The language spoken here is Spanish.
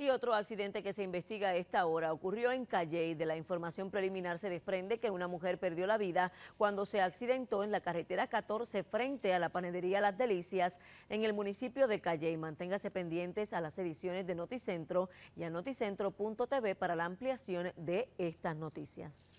Y otro accidente que se investiga esta hora ocurrió en Calle y de la información preliminar se desprende que una mujer perdió la vida cuando se accidentó en la carretera 14 frente a la panadería Las Delicias en el municipio de Calle. Manténgase pendientes a las ediciones de Noticentro y a noticentro.tv para la ampliación de estas noticias.